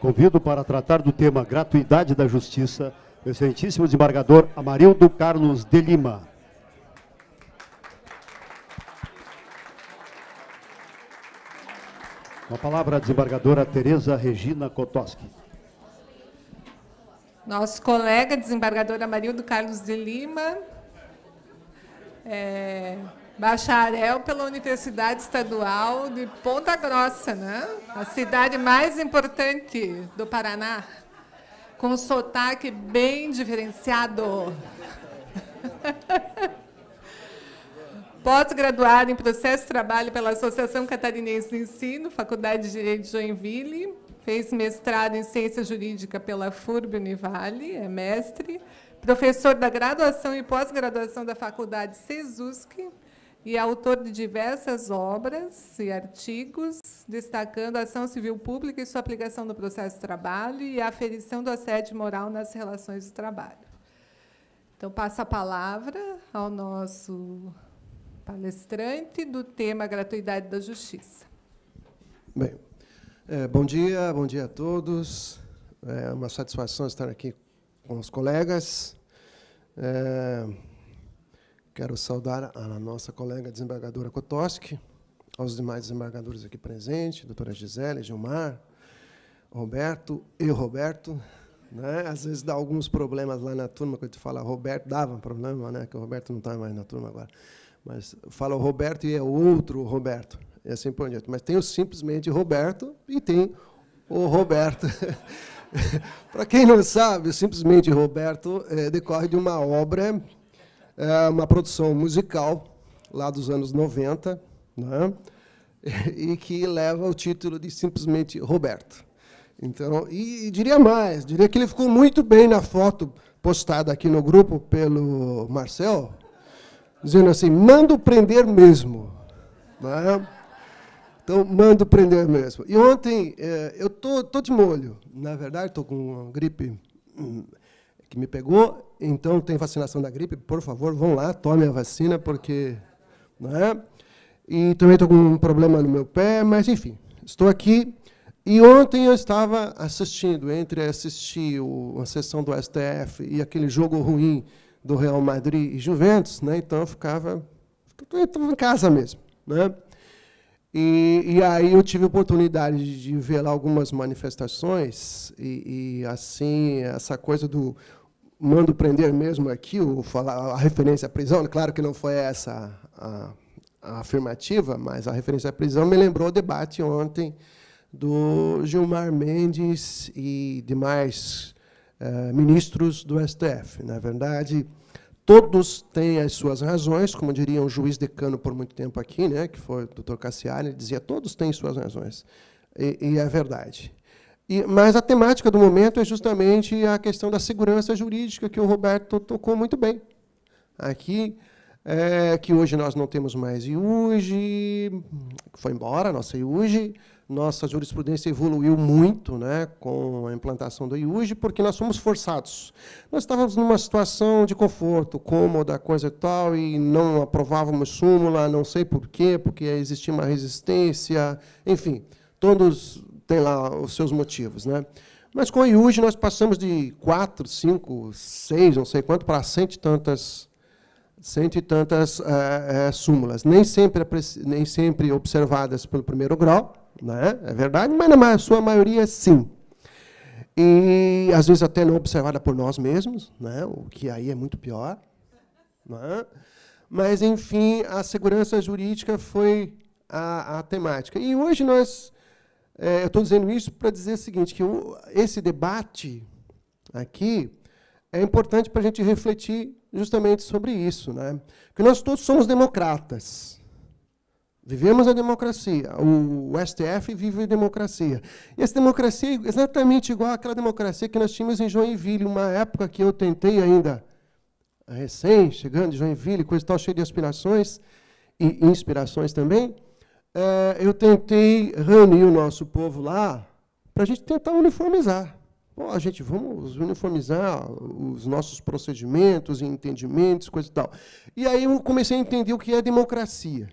Convido para tratar do tema gratuidade da justiça, o excelentíssimo desembargador Amarildo Carlos de Lima. Com a palavra a desembargadora Tereza Regina Kotoski. Nosso colega, desembargador Amarildo Carlos de Lima, é, Bacharel pela Universidade Estadual de Ponta Grossa, né? a cidade mais importante do Paraná, com um sotaque bem diferenciado. pós graduado em Processo de Trabalho pela Associação Catarinense de Ensino, Faculdade de Direito de Joinville, fez mestrado em Ciência Jurídica pela FURB Univale, é mestre, professor da graduação e pós-graduação da Faculdade CESUSC, e autor de diversas obras e artigos, destacando a ação civil pública e sua aplicação no processo de trabalho e a aferição do assédio moral nas relações de trabalho. Então, passo a palavra ao nosso palestrante do tema Gratuidade da Justiça. Bem, é, bom dia, bom dia a todos. É uma satisfação estar aqui com os colegas. É, Quero saudar a nossa colega desembargadora Kotoski, aos demais desembargadores aqui presentes, doutora Gisele, Gilmar, Roberto e Roberto. Né? Às vezes dá alguns problemas lá na turma, quando tu fala Roberto, dava um problema, né? que o Roberto não está mais na turma agora. Mas fala o Roberto e é outro Roberto, e assim por diante. Mas tem o simplesmente Roberto e tem o Roberto. Para quem não sabe, o simplesmente Roberto é, decorre de uma obra é uma produção musical lá dos anos 90, né? e que leva o título de simplesmente Roberto. Então, e, diria mais, diria que ele ficou muito bem na foto postada aqui no grupo pelo Marcel, dizendo assim, mando prender mesmo. Né? Então, mando prender mesmo. E ontem, é, eu tô, tô de molho, na verdade, estou com uma gripe hum, que me pegou. Então, tem vacinação da gripe, por favor, vão lá, tomem a vacina, porque. né? E também estou com um problema no meu pé, mas enfim, estou aqui. E ontem eu estava assistindo, entre assistir a sessão do STF e aquele jogo ruim do Real Madrid e Juventus, né? então eu ficava, Estava em casa mesmo. Né? E, e, aí eu tive oportunidade de ver lá algumas manifestações e, e, assim essa coisa do mando prender mesmo aqui, o falar a referência à prisão, claro que não foi essa a, a afirmativa, mas a referência à prisão me lembrou o debate ontem do Gilmar Mendes e demais eh, ministros do STF. Na é verdade, todos têm as suas razões, como diria um juiz decano por muito tempo aqui, né, que foi o doutor Cassiano, dizia todos têm suas razões. E, e é verdade. E, mas a temática do momento é justamente a questão da segurança jurídica, que o Roberto tocou muito bem aqui, é, que hoje nós não temos mais IUGE, foi embora a nossa IUGE, nossa jurisprudência evoluiu muito né, com a implantação do IUGE, porque nós fomos forçados. Nós estávamos numa situação de conforto, cômoda, coisa e tal, e não aprovávamos súmula, não sei por quê, porque existia uma resistência, enfim, todos tem lá os seus motivos. Né? Mas com a IUG nós passamos de 4, 5, 6, não sei quanto, para cento e tantas, cento e tantas é, é, súmulas. Nem sempre, nem sempre observadas pelo primeiro grau, né? é verdade, mas na sua maioria sim. E às vezes até não observada por nós mesmos, né? o que aí é muito pior. Né? Mas, enfim, a segurança jurídica foi a, a temática. E hoje nós é, eu estou dizendo isso para dizer o seguinte, que o, esse debate aqui é importante para a gente refletir justamente sobre isso. Né? Porque nós todos somos democratas. Vivemos a democracia. O, o STF vive a democracia. E essa democracia é exatamente igual àquela democracia que nós tínhamos em Joinville, uma época que eu tentei ainda, recém, chegando de Joinville, coisa tal, cheia de aspirações e inspirações também, é, eu tentei reunir o nosso povo lá para a gente tentar uniformizar. Bom, a gente vamos uniformizar os nossos procedimentos e entendimentos, coisa e tal. E aí eu comecei a entender o que é democracia.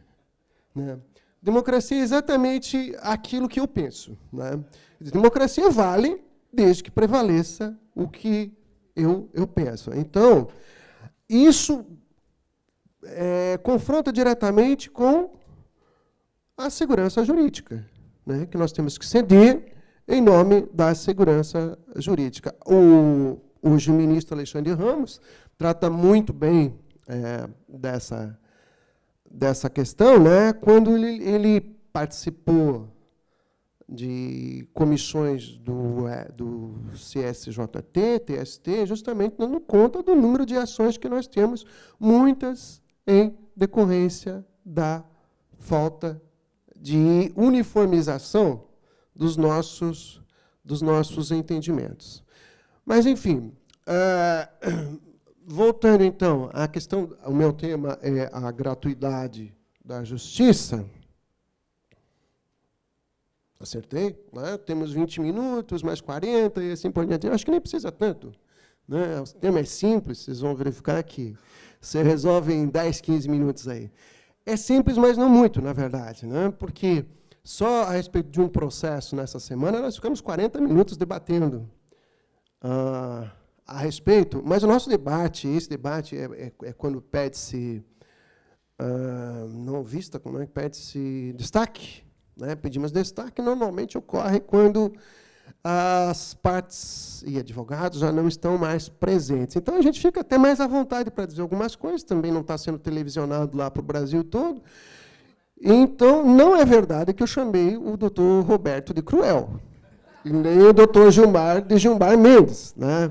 Né? Democracia é exatamente aquilo que eu penso. Né? Democracia vale desde que prevaleça o que eu, eu penso. Então, isso é, confronta diretamente com a segurança jurídica, né, que nós temos que ceder em nome da segurança jurídica. O, hoje o ministro Alexandre Ramos trata muito bem é, dessa, dessa questão, né, quando ele, ele participou de comissões do, é, do CSJT, TST, justamente dando conta do número de ações que nós temos, muitas em decorrência da falta de uniformização dos nossos, dos nossos entendimentos. Mas, enfim, uh, voltando então à questão, o meu tema é a gratuidade da justiça. Acertei? Né? Temos 20 minutos, mais 40 e assim por diante. Eu acho que nem precisa tanto. Né? O tema é simples, vocês vão verificar que você resolve em 10, 15 minutos aí. É simples, mas não muito, na verdade, né? porque só a respeito de um processo nessa semana, nós ficamos 40 minutos debatendo ah, a respeito, mas o nosso debate, esse debate é, é, é quando pede-se ah, não vista, como é que pede-se destaque. Né? Pedimos destaque, normalmente ocorre quando as partes e advogados já não estão mais presentes. Então a gente fica até mais à vontade para dizer algumas coisas, também não está sendo televisionado lá para o Brasil todo. Então, não é verdade que eu chamei o doutor Roberto de Cruel, nem o doutor Gilmar de Gilmar Mendes, né?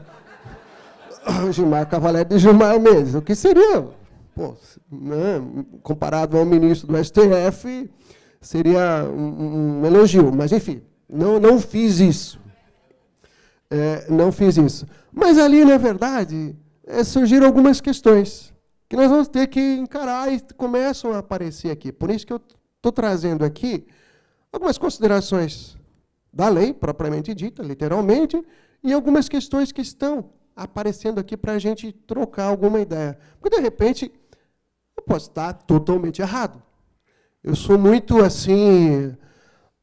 Gilmar Cavalete de Gilmar Mendes. O que seria, pô, né? comparado ao ministro do STF, seria um, um elogio, mas enfim. Não, não fiz isso. É, não fiz isso. Mas ali, na verdade, é, surgiram algumas questões que nós vamos ter que encarar e começam a aparecer aqui. Por isso que eu estou trazendo aqui algumas considerações da lei, propriamente dita, literalmente, e algumas questões que estão aparecendo aqui para a gente trocar alguma ideia. Porque, de repente, eu posso estar totalmente errado. Eu sou muito assim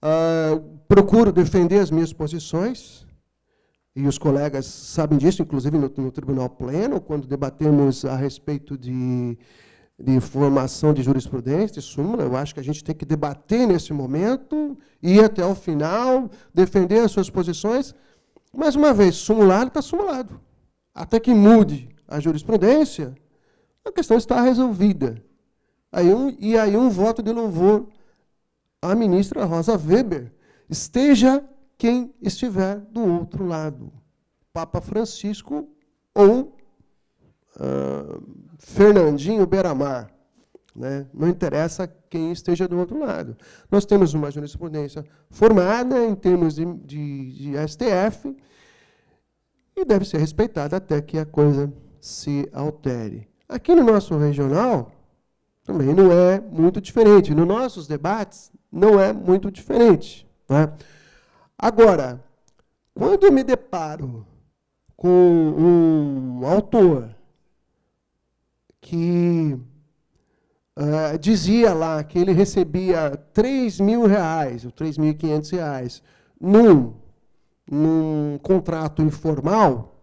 ah, procuro defender as minhas posições, e os colegas sabem disso, inclusive no, no Tribunal Pleno, quando debatemos a respeito de, de formação de jurisprudência, de súmula, eu acho que a gente tem que debater nesse momento, ir até o final, defender as suas posições. Mais uma vez, sumulado está sumulado. Até que mude a jurisprudência, a questão está resolvida. Aí um, e aí um voto de louvor a ministra Rosa Weber, esteja quem estiver do outro lado, Papa Francisco ou uh, Fernandinho Beramar. Né? Não interessa quem esteja do outro lado. Nós temos uma jurisprudência formada em termos de, de, de STF e deve ser respeitada até que a coisa se altere. Aqui no nosso regional também não é muito diferente. Nos nossos debates, não é muito diferente. Né? Agora, quando eu me deparo com um autor que uh, dizia lá que ele recebia 3 mil reais ou 3.500 reais num, num contrato informal,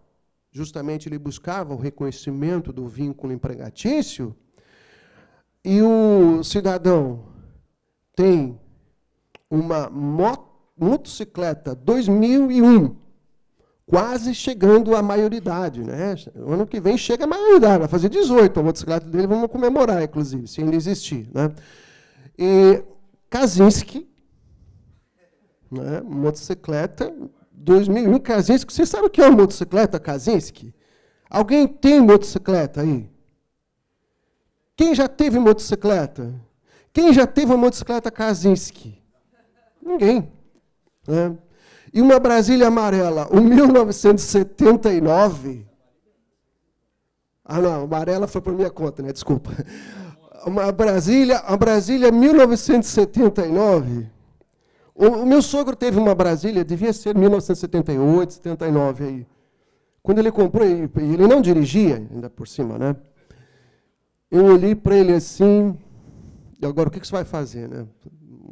justamente ele buscava o reconhecimento do vínculo empregatício, e o cidadão tem uma moto, motocicleta 2001, quase chegando à maioridade. Né? ano que vem chega a maioridade, vai fazer 18 a motocicleta dele, vamos comemorar, inclusive, se ainda existir. Né? E Kaczynski, né? motocicleta 2001, Kaczynski. Você sabe o que é uma motocicleta, Kaczynski? Alguém tem motocicleta aí? Quem já teve motocicleta? Quem já teve uma motocicleta Kaczynski? Ninguém. Né? E uma Brasília amarela, o 1979. Ah, não, amarela foi por minha conta, né? Desculpa. Uma Brasília, a Brasília 1979. O, o meu sogro teve uma Brasília, devia ser 1978, 79 aí. Quando ele comprou, ele não dirigia, ainda por cima, né? Eu olhei para ele assim, e agora, o que, você vai fazer? Né?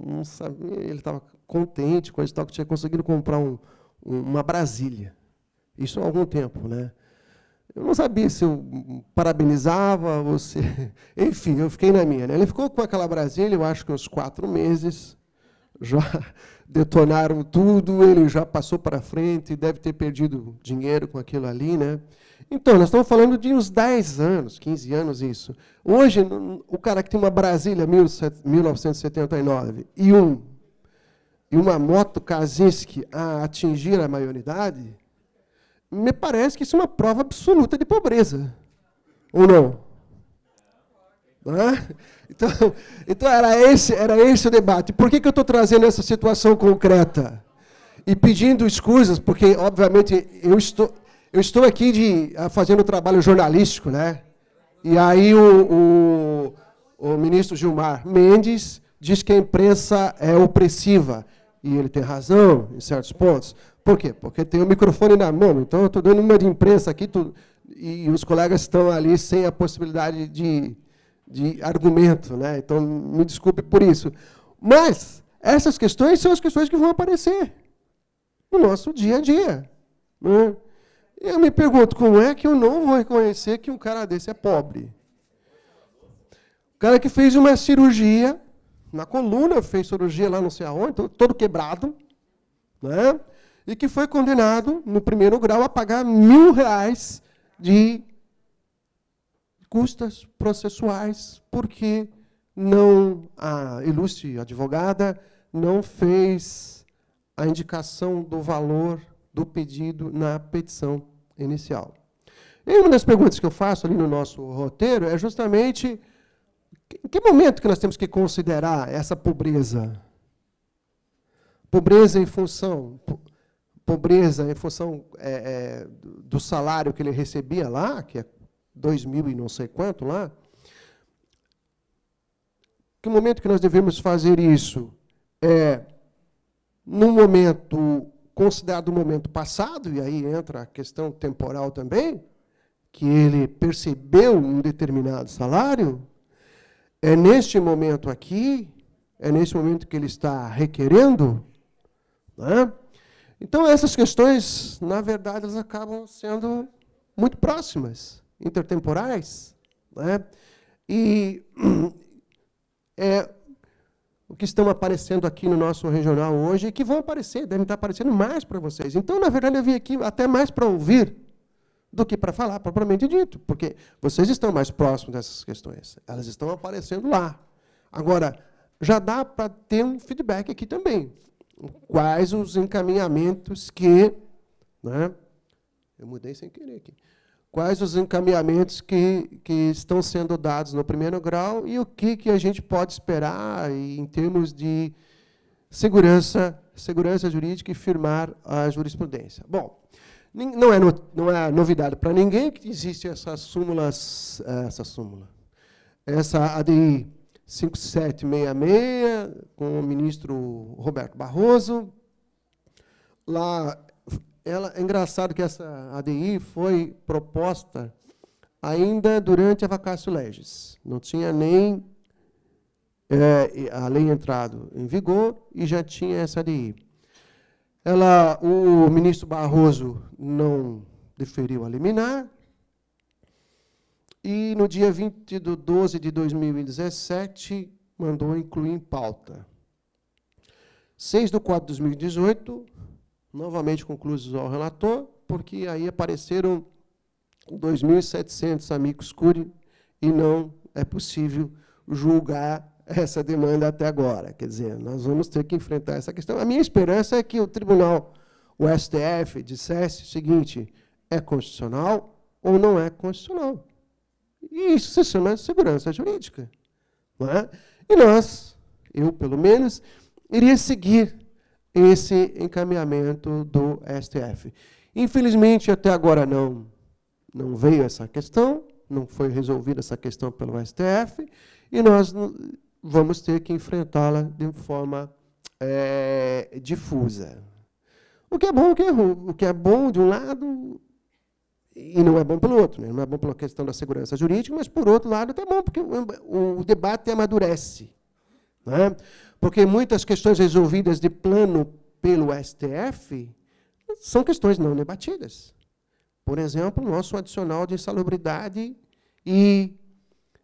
Não sabia, ele estava contente com a história que tinha conseguido comprar um, uma Brasília. Isso há algum tempo, né? Eu não sabia se eu parabenizava você se... Enfim, eu fiquei na minha. Né? Ele ficou com aquela Brasília, eu acho que uns quatro meses. Já detonaram tudo, ele já passou para frente, deve ter perdido dinheiro com aquilo ali, né? Então, nós estamos falando de uns 10 anos, 15 anos isso. Hoje, o cara que tem uma Brasília 1979 e um e uma moto Kaczynski a atingir a maioridade, me parece que isso é uma prova absoluta de pobreza. Ou não? Então, então era, esse, era esse o debate. Por que, que eu estou trazendo essa situação concreta? E pedindo escusas, porque, obviamente, eu estou eu estou aqui de, ah, fazendo um trabalho jornalístico, né? E aí o, o, o ministro Gilmar Mendes diz que a imprensa é opressiva. E ele tem razão em certos pontos. Por quê? Porque tem o microfone na mão. Então, eu estou dando uma de imprensa aqui tu, e os colegas estão ali sem a possibilidade de, de argumento. Né? Então, me desculpe por isso. Mas essas questões são as questões que vão aparecer no nosso dia a dia. é? Eu me pergunto, como é que eu não vou reconhecer que um cara desse é pobre? O cara que fez uma cirurgia na coluna, fez cirurgia lá não sei aonde, todo quebrado, né? e que foi condenado, no primeiro grau, a pagar mil reais de custas processuais, porque não a ilustre advogada não fez a indicação do valor do pedido na petição inicial. E uma das perguntas que eu faço ali no nosso roteiro é justamente em que momento que nós temos que considerar essa pobreza? Pobreza em função pobreza em função é, é, do salário que ele recebia lá, que é dois mil e não sei quanto lá. Que momento que nós devemos fazer isso? É num momento considerado o momento passado, e aí entra a questão temporal também, que ele percebeu um determinado salário, é neste momento aqui, é nesse momento que ele está requerendo. Né? Então, essas questões, na verdade, elas acabam sendo muito próximas, intertemporais. Né? E é, o que estão aparecendo aqui no nosso regional hoje e que vão aparecer, devem estar aparecendo mais para vocês. Então, na verdade, eu vim aqui até mais para ouvir do que para falar, propriamente dito, porque vocês estão mais próximos dessas questões. Elas estão aparecendo lá. Agora, já dá para ter um feedback aqui também. Quais os encaminhamentos que. Né? Eu mudei sem querer aqui quais os encaminhamentos que, que estão sendo dados no primeiro grau e o que, que a gente pode esperar em termos de segurança, segurança jurídica e firmar a jurisprudência. Bom, não é, no, não é novidade para ninguém que existe essa súmula, essa súmula, essa ADI 5766, com o ministro Roberto Barroso. Lá ela, é engraçado que essa ADI foi proposta ainda durante a vacácio legis. Não tinha nem é, a lei entrado em vigor e já tinha essa ADI. Ela, o ministro Barroso não deferiu a liminar, e no dia 20 de 12 de 2017, mandou incluir em pauta. 6 de 4 de 2018, Novamente conclusos ao relator, porque aí apareceram 2.700 amigos curi e não é possível julgar essa demanda até agora. Quer dizer, nós vamos ter que enfrentar essa questão. A minha esperança é que o tribunal, o STF, dissesse o seguinte: é constitucional ou não é constitucional. E isso se chama segurança jurídica. Não é? E nós, eu pelo menos, iria seguir esse encaminhamento do STF. Infelizmente, até agora não, não veio essa questão, não foi resolvida essa questão pelo STF, e nós vamos ter que enfrentá-la de forma é, difusa. O que é bom, o que é ruim. O que é bom de um lado e não é bom pelo outro. Né? Não é bom pela questão da segurança jurídica, mas, por outro lado, está é bom, porque o, o debate amadurece. Né? Porque muitas questões resolvidas de plano pelo STF são questões não debatidas. Por exemplo, o nosso adicional de insalubridade e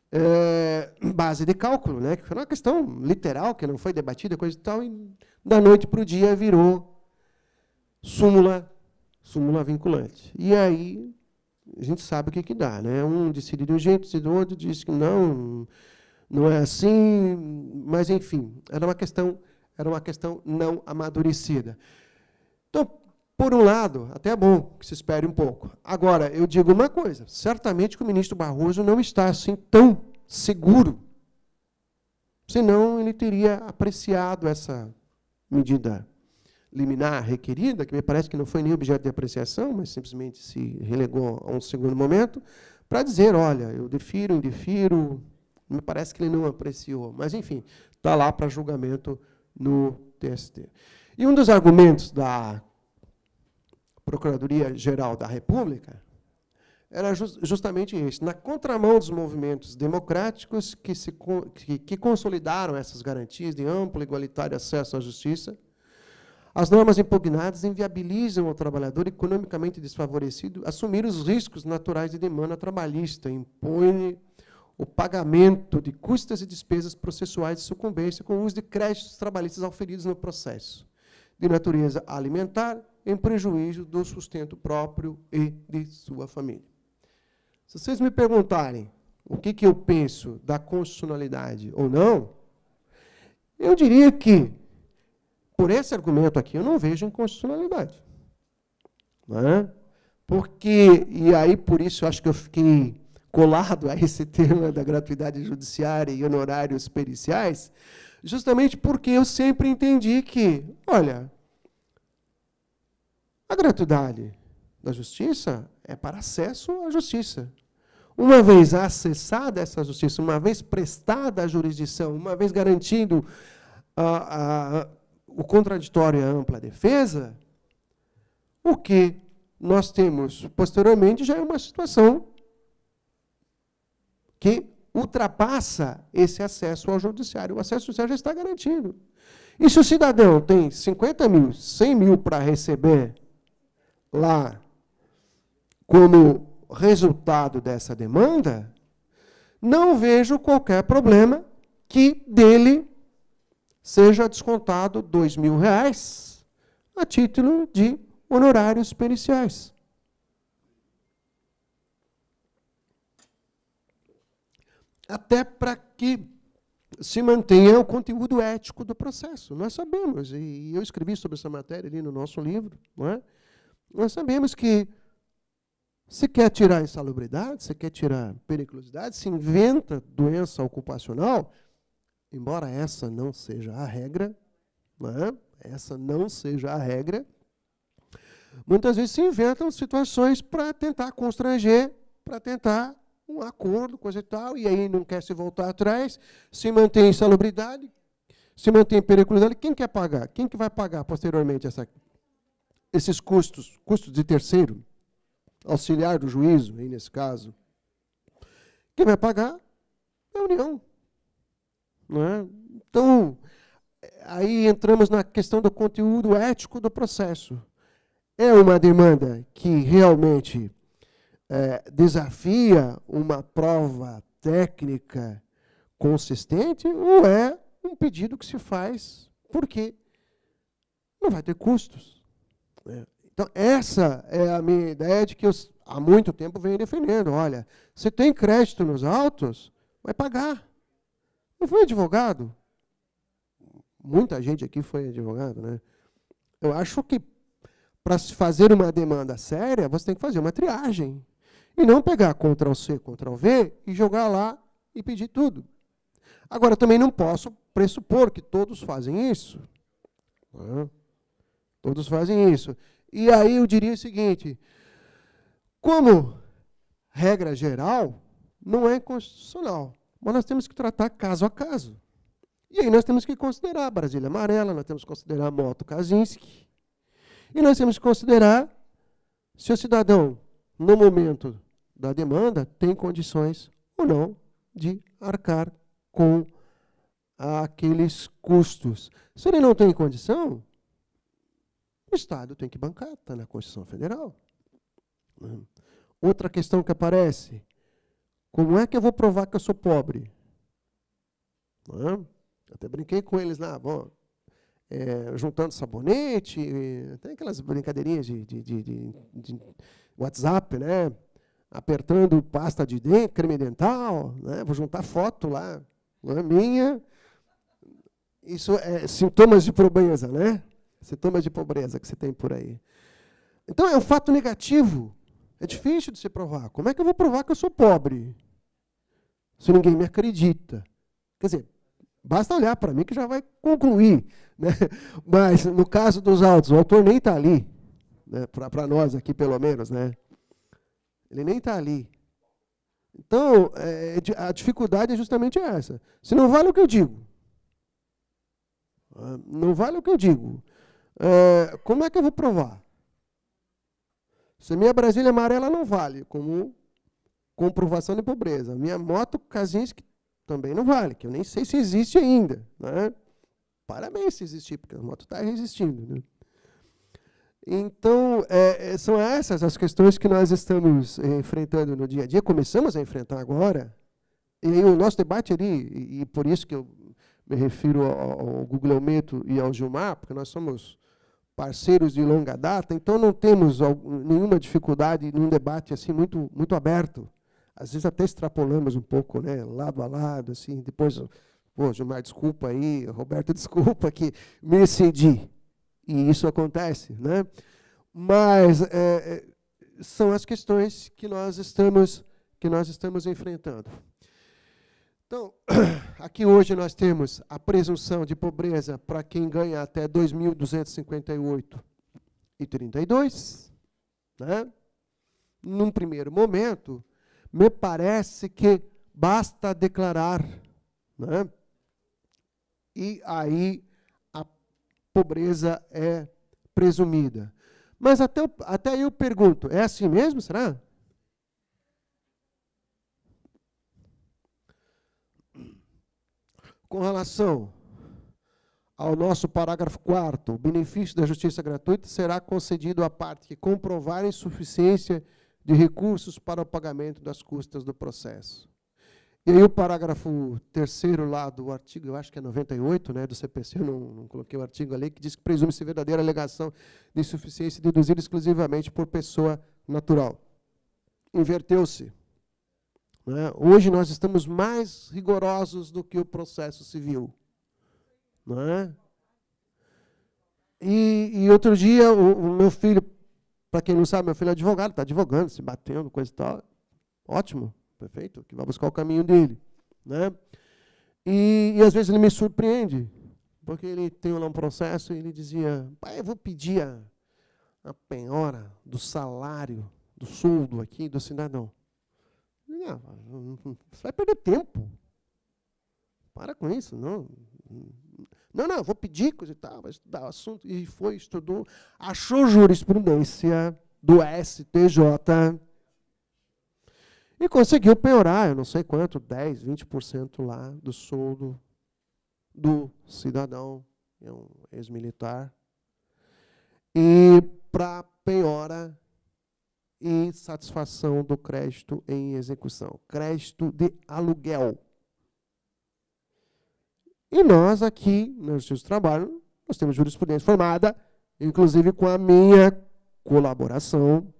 é, base de cálculo, né? que foi uma questão literal, que não foi debatida, coisa e tal, e da noite para o dia virou súmula, súmula vinculante. E aí a gente sabe o que, que dá. Né? Um decide de um jeito, decide do outro, diz que não, não é assim, mas enfim, era uma questão, era uma questão não amadurecida. Então, por um lado, até é bom que se espere um pouco. Agora, eu digo uma coisa, certamente que o ministro Barroso não está assim tão seguro. Senão ele teria apreciado essa medida liminar requerida, que me parece que não foi nem objeto de apreciação, mas simplesmente se relegou a um segundo momento, para dizer, olha, eu defiro, indefiro, me parece que ele não apreciou, mas enfim, está lá para julgamento no TST. E um dos argumentos da Procuradoria Geral da República era justamente esse, na contramão dos movimentos democráticos que, se, que, que consolidaram essas garantias de amplo e igualitário acesso à justiça, as normas impugnadas inviabilizam ao trabalhador economicamente desfavorecido assumir os riscos naturais de demanda trabalhista, impõe o pagamento de custas e despesas processuais de sucumbência com o uso de créditos trabalhistas auferidos no processo, de natureza alimentar, em prejuízo do sustento próprio e de sua família. Se vocês me perguntarem o que, que eu penso da constitucionalidade ou não, eu diria que, por esse argumento aqui, eu não vejo inconstitucionalidade. Não é? Porque, e aí por isso eu acho que eu fiquei colado a esse tema da gratuidade judiciária e honorários periciais, justamente porque eu sempre entendi que, olha, a gratuidade da justiça é para acesso à justiça. Uma vez acessada essa justiça, uma vez prestada a jurisdição, uma vez garantindo a, a, o contraditório e a ampla defesa, o que nós temos posteriormente já é uma situação que ultrapassa esse acesso ao judiciário. O acesso ao judiciário já está garantido. E se o cidadão tem 50 mil, 100 mil para receber lá, como resultado dessa demanda, não vejo qualquer problema que dele seja descontado dois mil reais a título de honorários periciais. até para que se mantenha o conteúdo ético do processo. Nós sabemos, e eu escrevi sobre essa matéria ali no nosso livro, é? nós sabemos que se quer tirar insalubridade, se quer tirar periculosidade, se inventa doença ocupacional, embora essa não seja a regra, não é? essa não seja a regra, muitas vezes se inventam situações para tentar constranger, para tentar um acordo, coisa e tal, e aí não quer se voltar atrás, se mantém insalubridade, se mantém periculosidade, quem quer pagar? Quem que vai pagar posteriormente essa, esses custos, custos de terceiro, auxiliar do juízo, aí nesse caso? Quem vai pagar é a União. Não é? Então, aí entramos na questão do conteúdo ético do processo. É uma demanda que realmente é, desafia uma prova técnica consistente ou é um pedido que se faz porque não vai ter custos. Né? Então, essa é a minha ideia de que eu, há muito tempo venho defendendo. Olha, você tem crédito nos autos, vai pagar. eu fui advogado? Muita gente aqui foi advogado, né? Eu acho que para se fazer uma demanda séria, você tem que fazer uma triagem. E não pegar Ctrl C, Ctrl V e jogar lá e pedir tudo. Agora, também não posso pressupor que todos fazem isso. Né? Todos fazem isso. E aí eu diria o seguinte: como regra geral, não é constitucional. Mas nós temos que tratar caso a caso. E aí nós temos que considerar Brasília Amarela, nós temos que considerar Moto Kaczynski. E nós temos que considerar se o cidadão, no momento da demanda tem condições ou não de arcar com aqueles custos. Se ele não tem condição, o Estado tem que bancar, está na Constituição Federal. Né? Outra questão que aparece: como é que eu vou provar que eu sou pobre? É? Até brinquei com eles lá, bom, é, juntando sabonete, tem aquelas brincadeirinhas de, de, de, de WhatsApp, né? apertando pasta de dente, creme dental, né? vou juntar foto lá, não é minha. Isso é sintomas de pobreza, né? Sintomas de pobreza que você tem por aí. Então é um fato negativo. É difícil de se provar. Como é que eu vou provar que eu sou pobre? Se ninguém me acredita. Quer dizer, basta olhar para mim que já vai concluir. Né? Mas no caso dos autos, o autor nem está ali, né? para nós aqui pelo menos, né? Ele nem está ali. Então, é, é a dificuldade é justamente essa. Se não vale o que eu digo. Ah, não vale o que eu digo. É, como é que eu vou provar? Se minha Brasília amarela não vale, como comprovação de pobreza. Minha moto Kaczynski também não vale, que eu nem sei se existe ainda. Né? Parabéns se existir, porque a moto está resistindo. Né? Então, é, é, são essas as questões que nós estamos é, enfrentando no dia a dia, começamos a enfrentar agora, e o nosso debate ali, e, por isso que eu me refiro ao, ao Google Aumento e ao Gilmar, porque nós somos parceiros de longa data, então não temos nenhuma dificuldade num debate assim muito, muito aberto. Às vezes até extrapolamos um pouco, né, lado a lado, assim, depois, pô, Gilmar, desculpa aí, Roberto, desculpa que me excedi. E isso acontece. Né? Mas é, é, são as questões que nós estamos, que nós estamos enfrentando. Então, aqui hoje nós temos a presunção de pobreza para quem ganha até 2.258,32. Né? Num primeiro momento, me parece que basta declarar. Né? E aí pobreza é presumida. Mas até, até eu pergunto, é assim mesmo, será? Com relação ao nosso parágrafo 4 o benefício da justiça gratuita será concedido à parte que comprovar insuficiência de recursos para o pagamento das custas do processo. E aí o parágrafo terceiro lá do artigo, eu acho que é 98, né, do CPC, eu não, não coloquei o artigo ali, que diz que presume-se verdadeira alegação de insuficiência deduzida exclusivamente por pessoa natural. Inverteu-se. Né? Hoje nós estamos mais rigorosos do que o processo civil. Né? E, e outro dia, o, o meu filho, para quem não sabe, meu filho é advogado, está advogando, se batendo, coisa e tal. Ótimo. Perfeito? Que vai buscar o caminho dele. Né? E, e às vezes ele me surpreende, porque ele tem lá um processo e ele dizia: pai, eu vou pedir a, a penhora do salário, do soldo aqui do cidadão. Ah, não, você vai perder tempo. Para com isso, não. Não, não, vou pedir coisa e tal, vai estudar o assunto. E foi, estudou, achou jurisprudência do STJ e conseguiu piorar, eu não sei quanto, 10, 20% lá do soldo do cidadão, é um ex-militar. E para penhora e satisfação do crédito em execução. Crédito de aluguel. E nós aqui, no Justiça do Trabalho, nós temos jurisprudência formada, inclusive com a minha colaboração,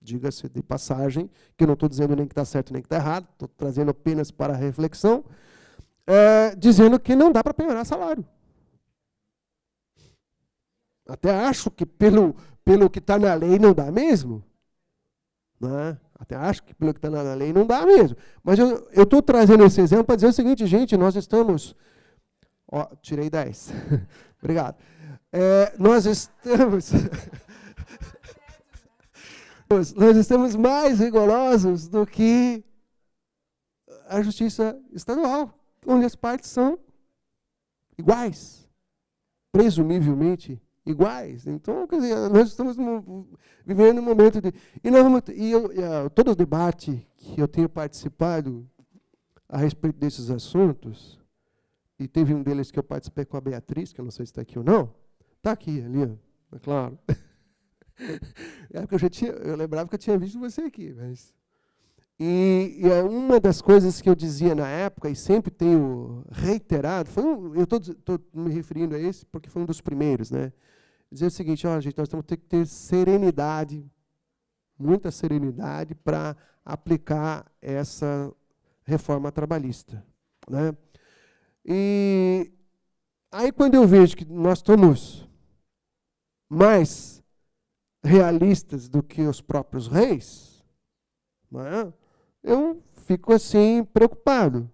diga-se de passagem, que eu não estou dizendo nem que está certo nem que está errado, estou trazendo apenas para reflexão, é, dizendo que não dá para penhorar salário. Até acho que pelo, pelo que está na lei não dá mesmo. Né? Até acho que pelo que está na lei não dá mesmo. Mas eu estou trazendo esse exemplo para dizer o seguinte, gente, nós estamos... Ó, tirei 10. Obrigado. É, nós estamos... nós estamos mais rigorosos do que a justiça estadual, onde as partes são iguais, presumivelmente iguais. Então, quer dizer, nós estamos vivendo um momento de. E, nós vamos, e eu, ah, todo o debate que eu tenho participado a respeito desses assuntos, e teve um deles que eu participei com a Beatriz, que eu não sei se está aqui ou não, está aqui, ali, é claro. é porque eu já tinha, eu lembrava que eu tinha visto você aqui, mas e, e é uma das coisas que eu dizia na época e sempre tenho reiterado, foi um, eu estou me referindo a esse porque foi um dos primeiros, né? Dizer o seguinte, ó, gente, nós temos que ter serenidade, muita serenidade para aplicar essa reforma trabalhista, né? E aí quando eu vejo que nós estamos mais realistas do que os próprios reis, é? eu fico assim preocupado.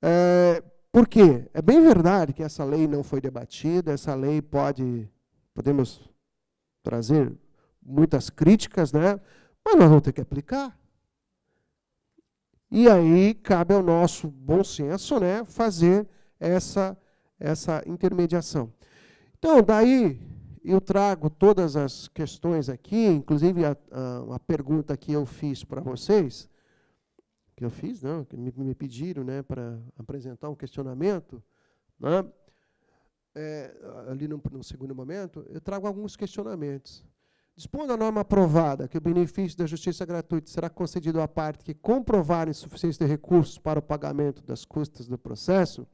É, por quê? É bem verdade que essa lei não foi debatida, essa lei pode, podemos trazer muitas críticas, né? mas nós vamos ter que aplicar. E aí cabe ao nosso bom senso né, fazer essa, essa intermediação. Então, daí eu trago todas as questões aqui, inclusive a, a, a pergunta que eu fiz para vocês, que eu fiz, não, que me, me pediram né, para apresentar um questionamento, né, é, ali no, segundo momento, eu trago alguns questionamentos. Dispondo a norma aprovada que o benefício da justiça é gratuita será concedido à parte que comprovar insuficiência de recursos para o pagamento das custas do processo,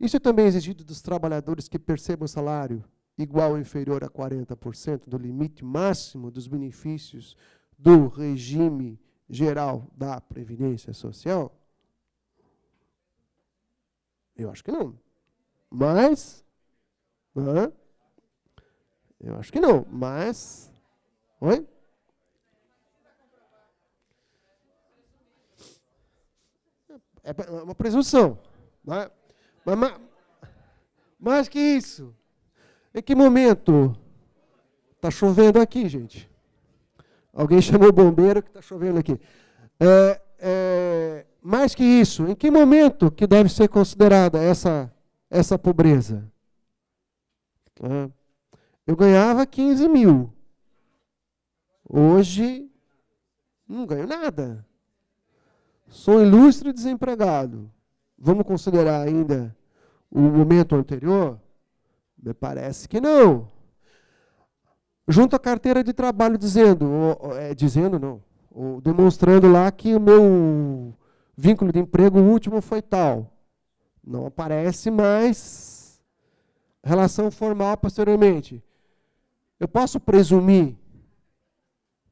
isso é também exigido dos trabalhadores que percebam o salário igual ou inferior a 40% do limite máximo dos benefícios do regime geral da Previdência Social? Eu acho que não. Mas. Hã? Eu acho que não, mas. Oi? É uma presunção. Né? Mas, mas, mais que isso. Em é que momento? Está chovendo aqui, gente. Alguém chamou o bombeiro que está chovendo aqui. É, é, mais que isso, em que momento que deve ser considerada essa, essa pobreza? Ah, eu ganhava 15 mil. Hoje, não ganho nada. Sou ilustre desempregado. Vamos considerar ainda o momento anterior? Parece que não. Junto à carteira de trabalho dizendo, ou, é, dizendo não, ou demonstrando lá que o meu vínculo de emprego último foi tal. Não aparece mais relação formal posteriormente. Eu posso presumir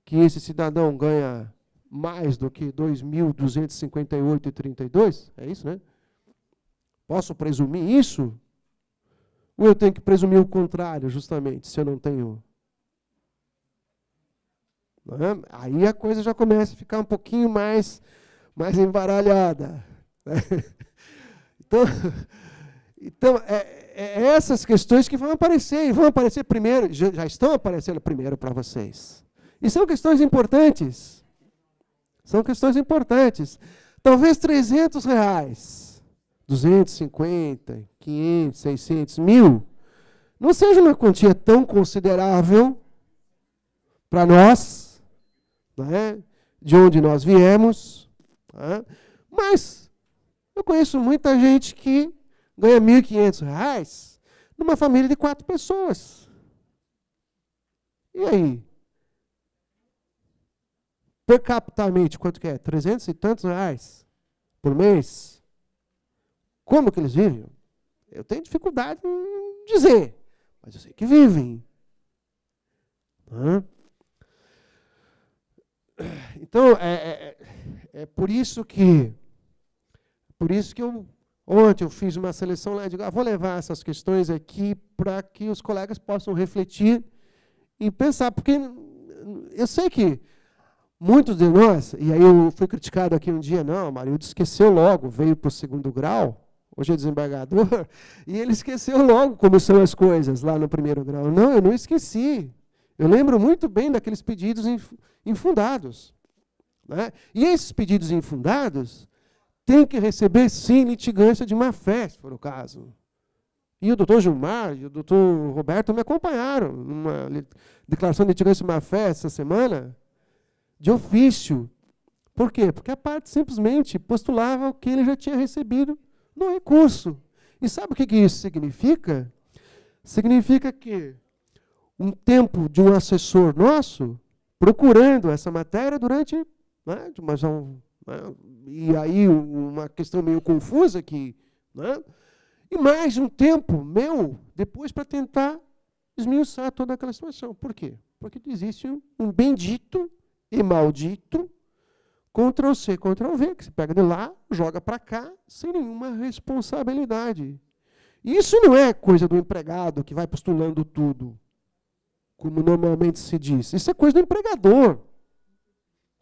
que esse cidadão ganha mais do que 2.258,32? É isso, né? Posso presumir isso? Ou eu tenho que presumir o contrário, justamente, se eu não tenho? Não é? Aí a coisa já começa a ficar um pouquinho mais, mais embaralhada. Né? Então, então é, é, é, essas questões que vão aparecer, e vão aparecer primeiro, já, já estão aparecendo primeiro para vocês. E são questões importantes. São questões importantes. Talvez 300 reais, 250, 500, 600, mil, não seja uma quantia tão considerável para nós, né, de onde nós viemos, né, mas eu conheço muita gente que ganha 1.500 reais numa família de quatro pessoas. E aí? Per capitamente, quanto que é? 300 e tantos reais por mês? Como que eles vivem? Eu tenho dificuldade em dizer, mas eu sei que vivem. Hã? Então, é, é, é, é, por isso que por isso que eu ontem eu fiz uma seleção lá, digo, ah, vou levar essas questões aqui para que os colegas possam refletir e pensar, porque eu sei que muitos de nós, e aí eu fui criticado aqui um dia, não, Marildo esqueceu logo, veio para o segundo grau, hoje é desembargador, e ele esqueceu logo como são as coisas lá no primeiro grau. Não, eu não esqueci. Eu lembro muito bem daqueles pedidos infundados. Né? E esses pedidos infundados têm que receber, sim, litigância de má fé, se for o caso. E o doutor Gilmar e o doutor Roberto me acompanharam numa declaração de litigância de má fé essa semana, de ofício. Por quê? Porque a parte simplesmente postulava o que ele já tinha recebido não recurso E sabe o que, que isso significa? Significa que um tempo de um assessor nosso procurando essa matéria durante né, um né, e aí uma questão meio confusa aqui, né, e mais um tempo meu depois para tentar esmiuçar toda aquela situação. Por quê? Porque existe um bendito e maldito Ctrl-C, Ctrl-V, que você pega de lá, joga para cá, sem nenhuma responsabilidade. Isso não é coisa do empregado que vai postulando tudo, como normalmente se diz. Isso é coisa do empregador,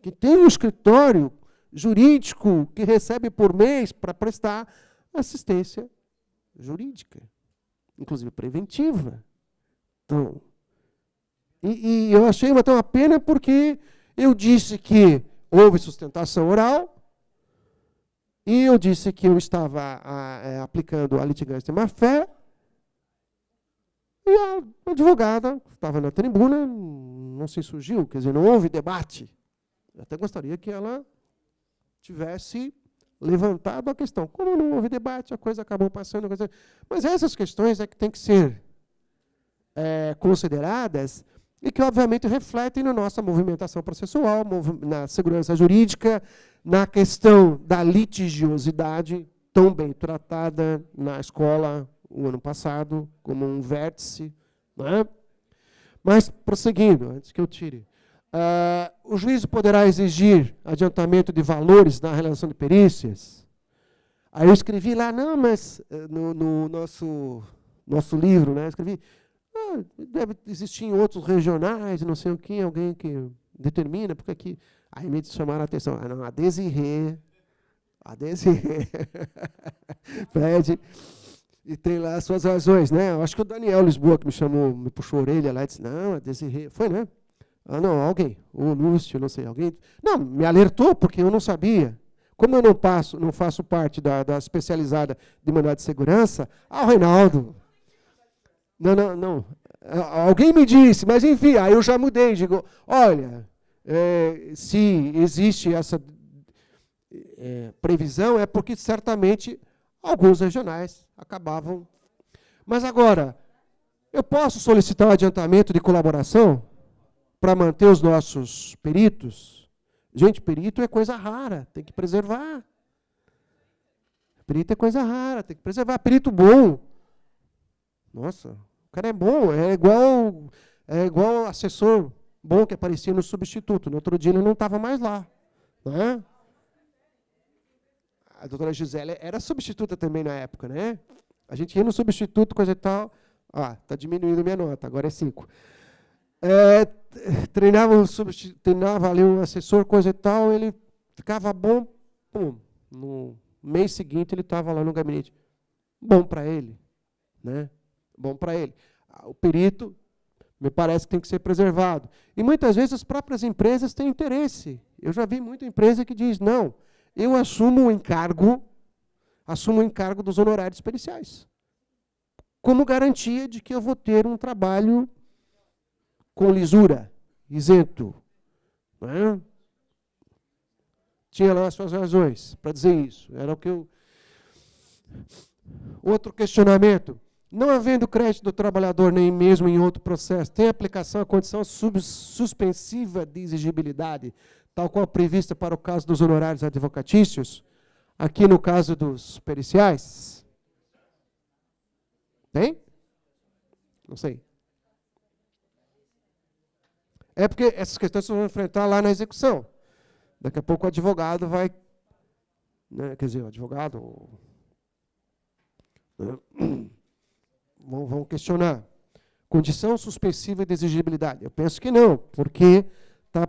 que tem um escritório jurídico que recebe por mês para prestar assistência jurídica, inclusive preventiva. Então, e, e eu achei até uma pena porque eu disse que houve sustentação oral, e eu disse que eu estava a, é, aplicando a litigância de má fé, e a advogada estava na tribuna, não se surgiu, quer dizer, não houve debate. Eu até gostaria que ela tivesse levantado a questão. Como não houve debate, a coisa acabou passando. Mas essas questões é que têm que ser é, consideradas e que, obviamente, refletem na nossa movimentação processual, na segurança jurídica, na questão da litigiosidade, tão bem tratada na escola o ano passado, como um vértice. Né? Mas, prosseguindo, antes que eu tire. Uh, o juízo poderá exigir adiantamento de valores na relação de perícias? Aí eu escrevi lá, não, mas eh, no, no nosso, nosso livro, né, eu escrevi, deve existir em outros regionais, não sei o que, alguém que determina, porque aqui. Aí me chamaram a atenção. Ah, não, a Desirê. A Desirê. pede. E tem lá as suas razões, né? Eu acho que o Daniel Lisboa que me chamou, me puxou a orelha lá e disse: Não, a Desirê. Foi, né? Ah, não, alguém. O Lúcio, não sei, alguém. Não, me alertou, porque eu não sabia. Como eu não, passo, não faço parte da, da especializada de mandado de segurança, ah, o Reinaldo. Não, não, não. Alguém me disse, mas enfim, aí eu já mudei. Digo, olha, é, se existe essa é, previsão, é porque certamente alguns regionais acabavam. Mas agora, eu posso solicitar um adiantamento de colaboração para manter os nossos peritos? Gente, perito é coisa rara, tem que preservar. Perito é coisa rara, tem que preservar. Perito bom. Nossa, cara é bom, é igual é igual assessor bom que aparecia no substituto. No outro dia ele não estava mais lá. Né? A doutora Gisela era substituta também na época, né? A gente ia no substituto, coisa e tal. Ah, está diminuindo minha nota, agora é 5. É, treinava, treinava ali um assessor, coisa e tal, ele ficava bom, pum, no mês seguinte ele estava lá no gabinete. Bom para ele, né? bom para ele. Ah, o perito, me parece que tem que ser preservado. E muitas vezes as próprias empresas têm interesse. Eu já vi muita empresa que diz: não, eu assumo o encargo, assumo o encargo dos honorários periciais, como garantia de que eu vou ter um trabalho com lisura, isento. É? Tinha lá as suas razões para dizer isso. Era o que eu. Outro questionamento. Não havendo crédito do trabalhador, nem mesmo em outro processo, tem aplicação à condição suspensiva de exigibilidade, tal qual prevista para o caso dos honorários advocatícios, aqui no caso dos periciais? Tem? Não sei. É porque essas questões vocês vão enfrentar lá na execução. Daqui a pouco o advogado vai. Né, quer dizer, o advogado. Né, vão, vão questionar. Condição suspensiva de exigibilidade. Eu penso que não, porque está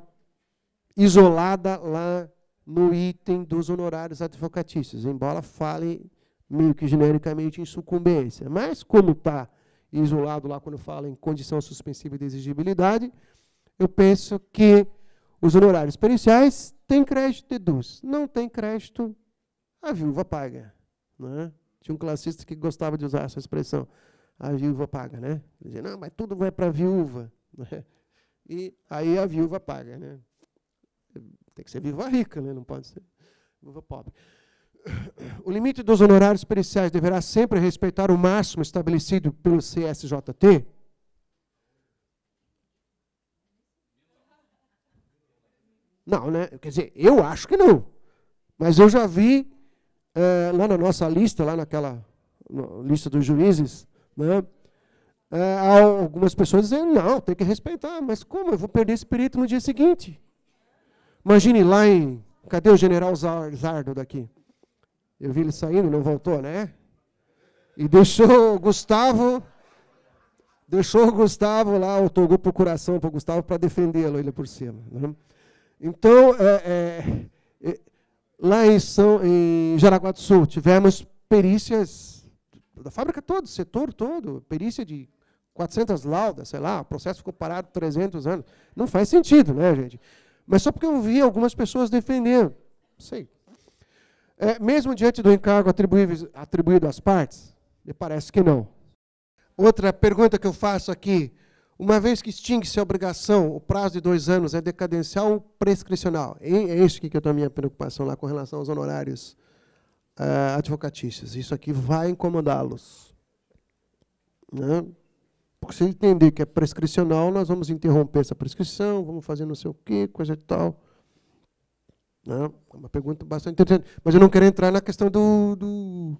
isolada lá no item dos honorários advocatícios, embora fale meio que genericamente em sucumbência. Mas, como está isolado lá quando fala em condição suspensiva de exigibilidade, eu penso que os honorários periciais têm crédito, deduz. Não tem crédito, a viúva paga. Né? Tinha um classista que gostava de usar essa expressão a viúva paga, né? Dizem, não, mas tudo vai para a viúva. Né? E aí a viúva paga, né? Tem que ser viúva rica, né? Não pode ser viúva pobre. O limite dos honorários periciais deverá sempre respeitar o máximo estabelecido pelo CSJT? Não, né? Quer dizer, eu acho que não. Mas eu já vi é, lá na nossa lista, lá naquela no, lista dos juízes, né? É, algumas pessoas dizem, não, tem que respeitar, mas como? Eu vou perder esse perito no dia seguinte. Imagine lá em. Cadê o general Zardo daqui? Eu vi ele saindo, não voltou, né? E deixou o Gustavo. Deixou o Gustavo lá, o Togu pro coração para Gustavo para defendê-lo, ele por cima. Né? Então, é, é, é, lá em, São, em Jaraguá do Sul, tivemos perícias da fábrica todo setor todo, perícia de 400 laudas, sei lá, o processo ficou parado 300 anos. Não faz sentido, né, gente? Mas só porque eu vi algumas pessoas defender, não sei. É, mesmo diante do encargo atribuído, atribuído às partes, me parece que não. Outra pergunta que eu faço aqui, uma vez que extingue-se a obrigação, o prazo de dois anos é decadencial ou prescricional? é, é isso que eu tenho a minha preocupação lá com relação aos honorários uh, ah, advocatícias. Isso aqui vai incomodá-los. Né? Porque se entender que é prescricional, nós vamos interromper essa prescrição, vamos fazer não sei o quê, coisa e tal. Né? É uma pergunta bastante interessante. Mas eu não quero entrar na questão do, do,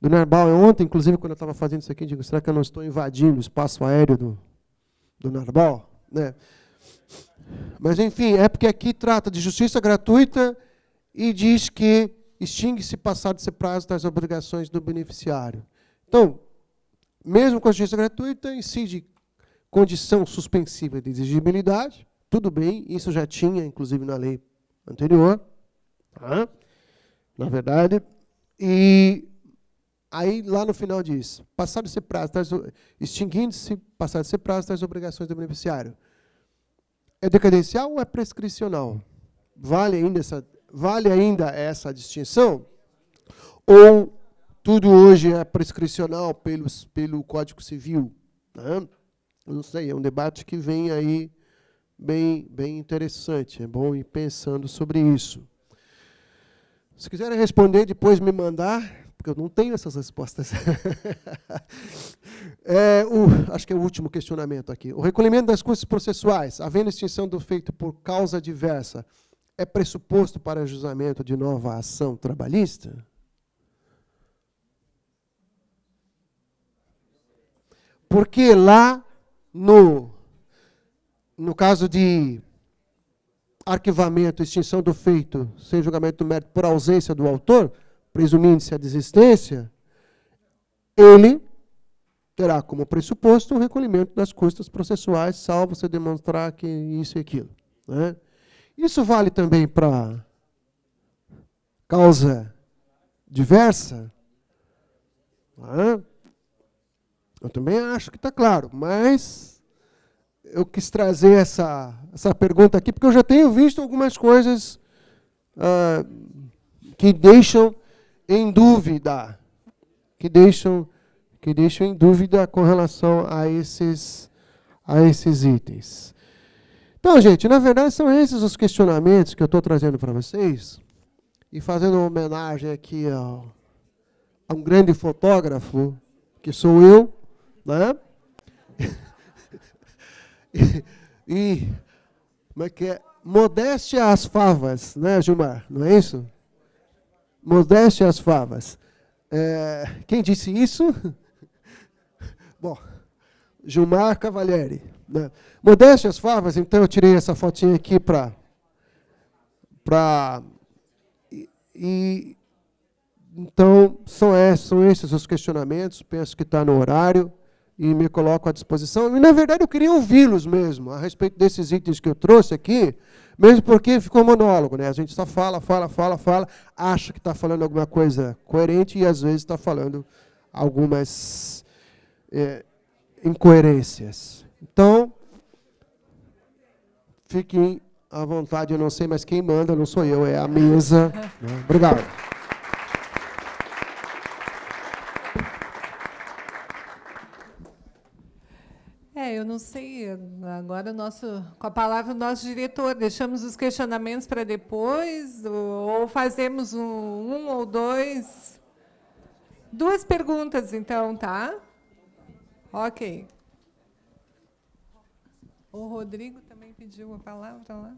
do Narbal. ontem, inclusive, quando eu estava fazendo isso aqui, digo, será que eu não estou invadindo o espaço aéreo do, do Narbal? Né? Mas, enfim, é porque aqui trata de justiça gratuita e diz que extingue-se passado esse prazo das obrigações do beneficiário. Então, mesmo com a justiça gratuita, incide condição suspensiva de exigibilidade, tudo bem, isso já tinha, inclusive, na lei anterior, tá? na verdade, e aí lá no final diz, passado esse prazo, extinguindo-se, passado esse prazo das obrigações do beneficiário, é decadencial ou é prescricional? Vale ainda essa Vale ainda essa distinção? Ou tudo hoje é prescricional pelo pelo Código Civil? Né? Não sei, é um debate que vem aí bem, bem interessante. É bom ir pensando sobre isso. Se quiserem responder, depois me mandar, porque eu não tenho essas respostas. é, o, acho que é o último questionamento aqui. O recolhimento das custas processuais, havendo extinção do feito por causa diversa, é pressuposto para ajustamento de nova ação trabalhista? Porque lá no no caso de arquivamento, extinção do feito sem julgamento do mérito por ausência do autor, presumindo-se a desistência, ele terá como pressuposto o recolhimento das custas processuais, salvo se demonstrar que isso e aquilo. Né? Isso vale também para causa diversa? Ah, eu também acho que está claro, mas eu quis trazer essa, essa pergunta aqui, porque eu já tenho visto algumas coisas ah, que deixam em dúvida, que deixam, que deixam em dúvida com relação a esses, a esses itens. Então, gente, na verdade são esses os questionamentos que eu estou trazendo para vocês e fazendo uma homenagem aqui ao, a um grande fotógrafo que sou eu, né? e, e como é que é? Modéstia às favas, né, Gilmar? Não é isso? Modéstia às favas. É, quem disse isso? Bom, Gilmar Cavalieri. Né? Modéstias favas, então eu tirei essa fotinha aqui para. Pra, e, então, são esses, são esses os questionamentos, penso que está no horário e me coloco à disposição. E, na verdade, eu queria ouvi-los mesmo, a respeito desses itens que eu trouxe aqui, mesmo porque ficou monólogo, né? A gente só fala, fala, fala, fala, acha que está falando alguma coisa coerente e, às vezes, está falando algumas é, incoerências. Então, fiquem à vontade, eu não sei mais quem manda, não sou eu, é a mesa. Né? Obrigado. É, eu não sei, agora nosso, com a palavra o nosso diretor, deixamos os questionamentos para depois, ou fazemos um, um ou dois? Duas perguntas, então, tá? Ok. O Rodrigo também pediu a palavra tá lá.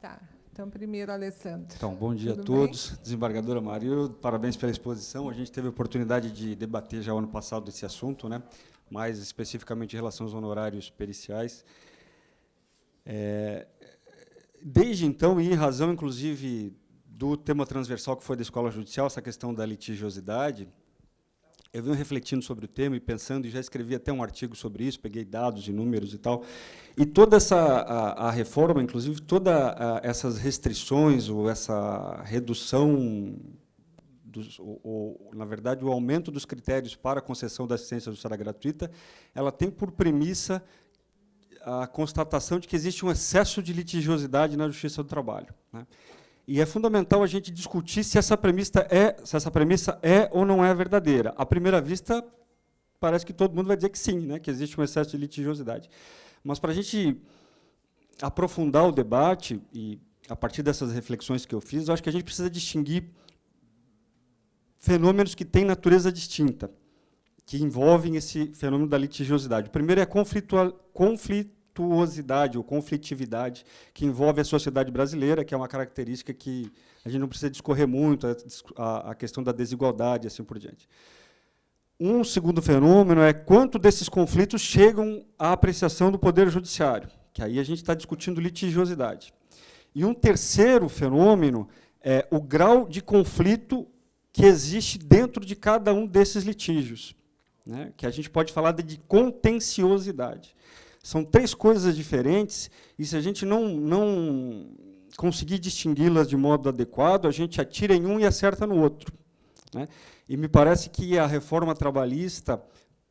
Tá. Então, primeiro, Alessandro. Então, bom dia Tudo a todos. Bem? Desembargadora Maria. parabéns pela exposição. A gente teve a oportunidade de debater já ano passado esse assunto, né? mais especificamente em relação aos honorários periciais. É, desde então, e em razão, inclusive, do tema transversal que foi da escola judicial, essa questão da litigiosidade, eu venho refletindo sobre o tema e pensando, e já escrevi até um artigo sobre isso, peguei dados e números e tal. E toda essa a, a reforma, inclusive, todas essas restrições ou essa redução, dos, ou, ou, na verdade, o aumento dos critérios para a concessão da assistência social gratuita, ela tem por premissa a constatação de que existe um excesso de litigiosidade na Justiça do Trabalho. Né? E é fundamental a gente discutir se essa premissa é, se essa premissa é ou não é verdadeira. À primeira vista, parece que todo mundo vai dizer que sim, né, que existe um excesso de litigiosidade. Mas para a gente aprofundar o debate e a partir dessas reflexões que eu fiz, eu acho que a gente precisa distinguir fenômenos que têm natureza distinta, que envolvem esse fenômeno da litigiosidade. O primeiro é a conflitua conflituosidade ou conflitividade que envolve a sociedade brasileira, que é uma característica que a gente não precisa discorrer muito, a, a questão da desigualdade e assim por diante. Um segundo fenômeno é quanto desses conflitos chegam à apreciação do Poder Judiciário, que aí a gente está discutindo litigiosidade. E um terceiro fenômeno é o grau de conflito que existe dentro de cada um desses litígios, né? que a gente pode falar de contenciosidade. São três coisas diferentes, e se a gente não, não conseguir distingui-las de modo adequado, a gente atira em um e acerta no outro. Né? E me parece que a reforma trabalhista,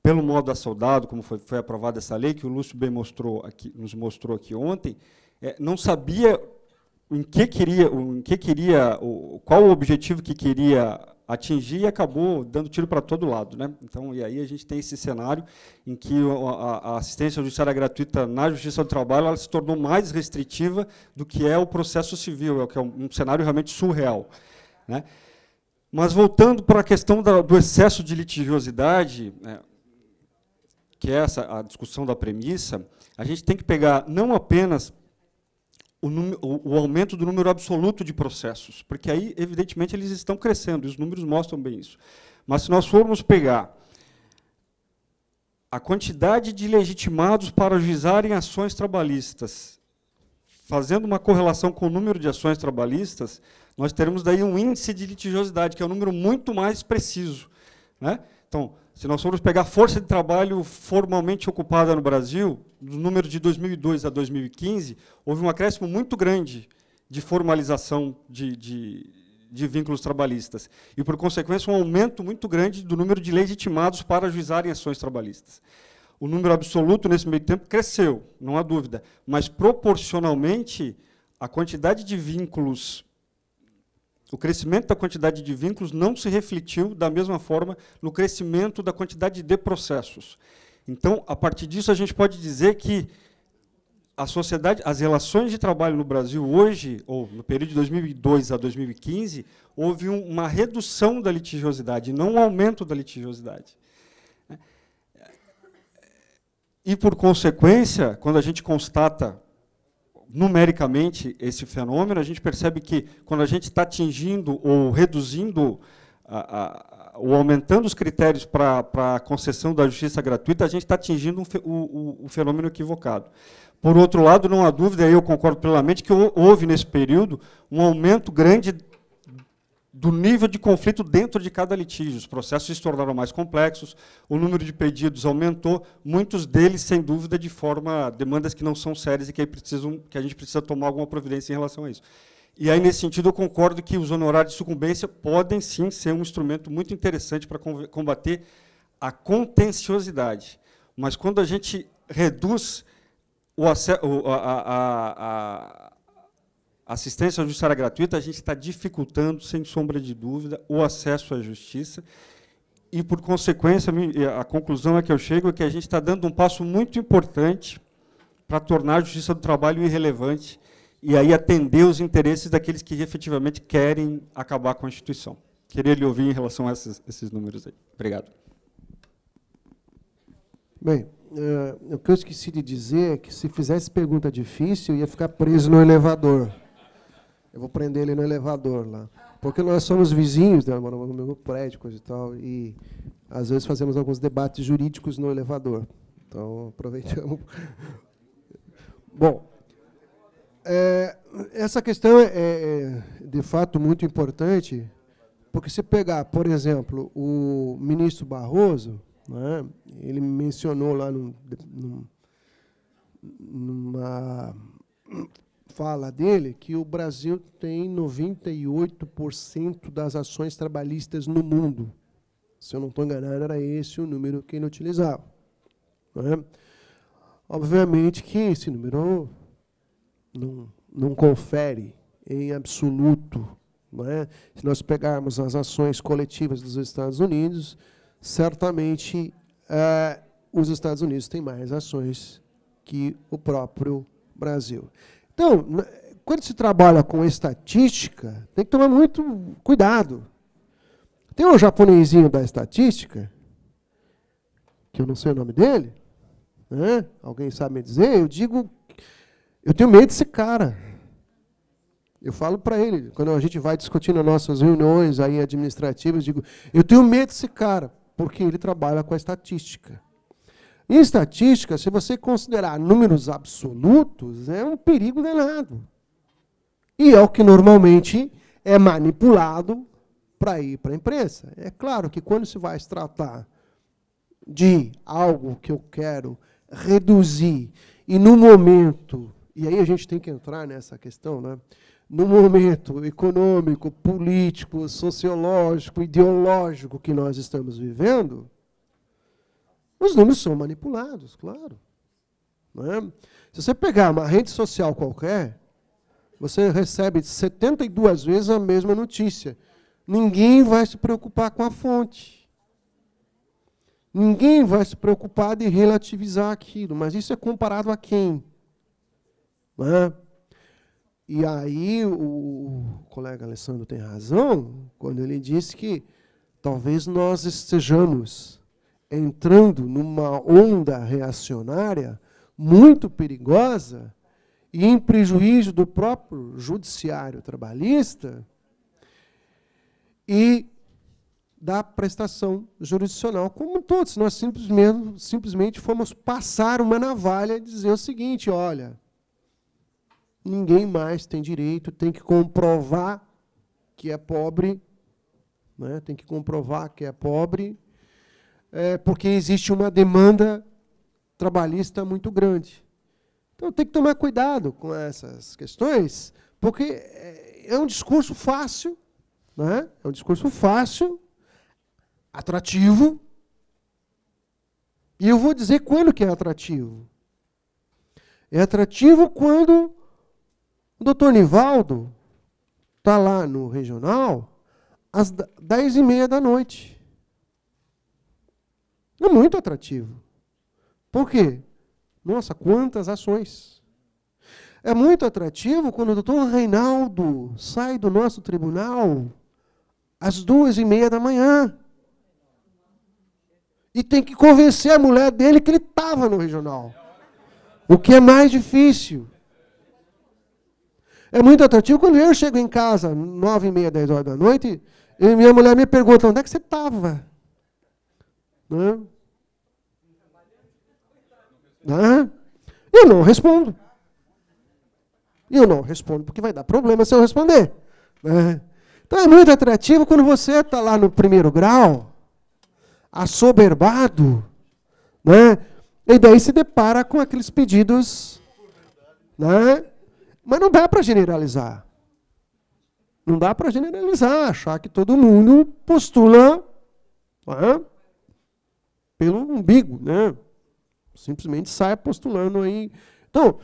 pelo modo assoldado, como foi, foi aprovada essa lei, que o Lúcio bem mostrou aqui, nos mostrou aqui ontem, é, não sabia em que queria, em que queria, qual o objetivo que queria atingir e acabou dando tiro para todo lado. Né? Então, e aí a gente tem esse cenário em que a, assistência judiciária gratuita na Justiça do Trabalho ela se tornou mais restritiva do que é o processo civil, é que é um cenário realmente surreal. Né? Mas voltando para a questão da, do excesso de litigiosidade, né, que é essa a discussão da premissa, a gente tem que pegar não apenas o, o, aumento do número absoluto de processos, porque aí, evidentemente, eles estão crescendo, e os números mostram bem isso. Mas se nós formos pegar a quantidade de legitimados para ajuizarem ações trabalhistas, fazendo uma correlação com o número de ações trabalhistas, nós teremos daí um índice de litigiosidade, que é um número muito mais preciso. Né? Então, se nós formos pegar a força de trabalho formalmente ocupada no Brasil, do número de 2002 a 2015, houve um acréscimo muito grande de formalização de, de, de vínculos trabalhistas. E, por consequência, um aumento muito grande do número de legitimados para ajuizarem ações trabalhistas. O número absoluto nesse meio tempo cresceu, não há dúvida, mas proporcionalmente a quantidade de vínculos o crescimento da quantidade de vínculos não se refletiu da mesma forma no crescimento da quantidade de processos. Então, a partir disso, a gente pode dizer que a sociedade, as relações de trabalho no Brasil hoje, ou no período de 2002 a 2015, houve uma redução da litigiosidade, não um aumento da litigiosidade. Né? E, por consequência, quando a gente constata numericamente esse fenômeno, a gente percebe que quando a gente está atingindo ou reduzindo a, a, ou aumentando os critérios para a concessão da justiça gratuita, a gente está atingindo um, o, o, fenômeno equivocado. Por outro lado, não há dúvida, e eu concordo plenamente, que houve nesse período um aumento grande do nível de conflito dentro de cada litígio. Os processos se tornaram mais complexos, o número de pedidos aumentou, muitos deles, sem dúvida, de forma demandas que não são sérias e que, precisam, que a gente precisa tomar alguma providência em relação a isso. E aí, nesse sentido, eu concordo que os honorários de sucumbência podem sim ser um instrumento muito interessante para combater a contenciosidade. Mas quando a gente reduz o, a, a, a assistência judiciária gratuita, a gente está dificultando, sem sombra de dúvida, o acesso à justiça. E, por consequência, eh, a conclusão a é que eu chego é que a gente está dando um passo muito importante para tornar a justiça do trabalho irrelevante e aí atender os interesses daqueles que efetivamente querem acabar com a instituição. Queria lhe ouvir em relação a esses, esses números aí. Obrigado. Bem, eh, o que eu esqueci de dizer é que se fizesse pergunta difícil, ia ficar preso no elevador. Eu vou prender ele no elevador lá. Porque nós somos vizinhos, né, moramos no mesmo prédio, coisa e tal, e às vezes fazemos alguns debates jurídicos no elevador. Então, aproveitamos. Bom, é, essa questão é, é, é, de fato, muito importante, porque se pegar, por exemplo, o ministro Barroso, né, ele mencionou lá num, num, numa fala dele que o Brasil tem 98% das ações trabalhistas no mundo. Se eu não estou enganado, era esse o número que ele utilizava. É? Obviamente que esse número não, não confere em absoluto. É? Se nós pegarmos as ações coletivas dos Estados Unidos, certamente é, os Estados Unidos têm mais ações que o próprio Brasil. Então, quando se trabalha com estatística, tem que tomar muito cuidado. Tem um japonesinho da estatística, que eu não sei o nome dele, né? alguém sabe me dizer, eu digo, eu tenho medo desse cara. Eu falo para ele, quando a gente vai discutindo nossas reuniões aí administrativas, eu digo, eu tenho medo desse cara, porque ele trabalha com a estatística. Em estatística, se você considerar números absolutos, é um perigo danado. E é o que normalmente é manipulado para ir para a imprensa. É claro que quando se vai se tratar de algo que eu quero reduzir, e no momento, e aí a gente tem que entrar nessa questão, né? no momento econômico, político, sociológico, ideológico que nós estamos vivendo, os números são manipulados, claro. É? Se você pegar uma rede social qualquer, você recebe 72 vezes a mesma notícia. Ninguém vai se preocupar com a fonte. Ninguém vai se preocupar de relativizar aquilo, mas isso é comparado a quem? É? E aí o colega Alessandro tem razão quando ele diz que talvez nós estejamos entrando numa onda reacionária muito perigosa e em prejuízo do próprio judiciário trabalhista e da prestação jurisdicional, como todos. Nós simplesmente, simplesmente fomos passar uma navalha e dizer o seguinte: olha, ninguém mais tem direito, tem que comprovar que é pobre, né? tem que comprovar que é pobre é, porque existe uma demanda trabalhista muito grande. Então tem que tomar cuidado com essas questões, porque é, é um discurso fácil, né? é um discurso fácil, atrativo, e eu vou dizer quando que é atrativo. É atrativo quando o doutor Nivaldo está lá no regional às 10 e meia da noite. É muito atrativo. Por quê? Nossa, quantas ações! É muito atrativo quando o doutor Reinaldo sai do nosso tribunal às duas e meia da manhã. E tem que convencer a mulher dele que ele estava no regional. O que é mais difícil. É muito atrativo quando eu chego em casa, nove e meia, dez horas da noite, e minha mulher me pergunta, onde é que você estava? Né? Né? Eu não respondo. Eu não respondo, porque vai dar problema se eu responder. Né? Então é muito atrativo quando você está lá no primeiro grau, assoberbado, né? e daí se depara com aqueles pedidos. Né? Mas não dá para generalizar. Não dá para generalizar, achar que todo mundo postula. Né? pelo umbigo, né? Simplesmente sai postulando aí. Então,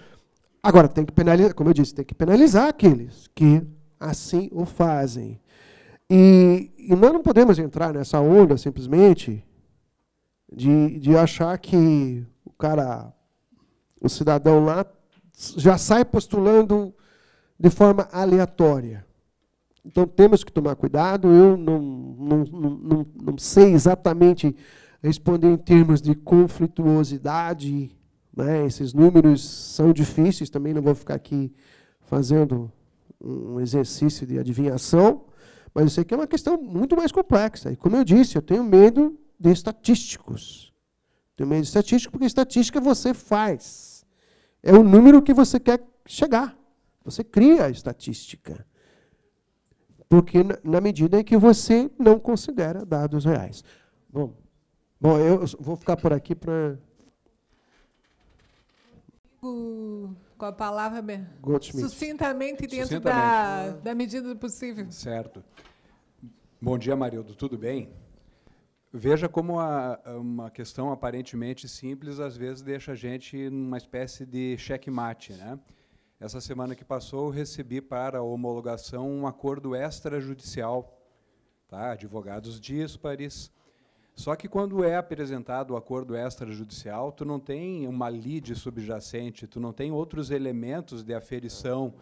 agora tem que penalizar, como eu disse, tem que penalizar aqueles que assim o fazem. E, e nós não podemos entrar nessa onda simplesmente de, de achar que o cara, o cidadão lá, já sai postulando de forma aleatória. Então temos que tomar cuidado. Eu não, não, não, não, sei exatamente responder em termos de conflituosidade, né? esses números são difíceis, também não vou ficar aqui fazendo um exercício de adivinhação, mas eu sei que é uma questão muito mais complexa. E como eu disse, eu tenho medo de estatísticos. Tenho medo de estatístico porque estatística você faz. É o número que você quer chegar. Você cria a estatística. Porque na medida em que você não considera dados reais. Bom, Bom, eu vou ficar por aqui para. Com a palavra bem sucintamente dentro sucintamente. Da, da medida do possível. Certo. Bom dia, Marildo. Tudo bem? Veja como a, uma questão aparentemente simples às vezes deixa a gente numa espécie de checkmate. Né? Essa semana que passou, eu recebi para a homologação um acordo extrajudicial, tá? advogados díspares, só que quando é apresentado o acordo extrajudicial, tu não tem uma lide subjacente, tu não tem outros elementos de aferição,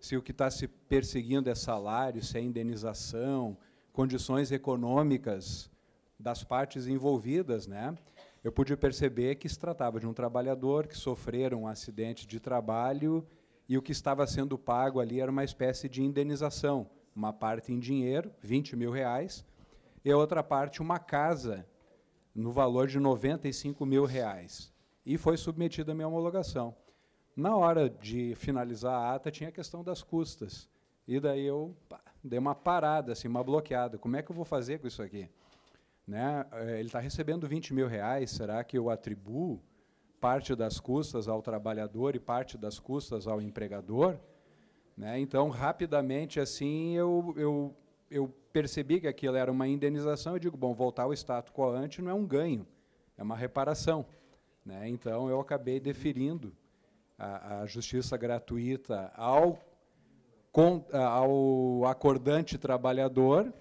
se o que está se perseguindo é salário, se é indenização, condições econômicas das partes envolvidas, né? Eu pude perceber que se tratava de um trabalhador que sofrera um acidente de trabalho e o que estava sendo pago ali era uma espécie de indenização, uma parte em dinheiro, 20 mil reais, e a outra parte uma casa no valor de 95 mil reais. E foi submetida à minha homologação. Na hora de finalizar a ata, tinha a questão das custas. E daí eu pá, dei uma parada, assim, uma bloqueada. Como é que eu vou fazer com isso aqui? Né? Eh, ele está recebendo 20 mil reais, será que eu atribuo parte das custas ao trabalhador e parte das custas ao empregador? Né? Então, rapidamente, assim, eu, eu, eu percebi que aquilo era uma indenização, eu digo, bom, voltar ao status quo ante não é um ganho, é uma reparação. Né? Então, eu acabei deferindo a, a justiça gratuita ao, com, ao acordante trabalhador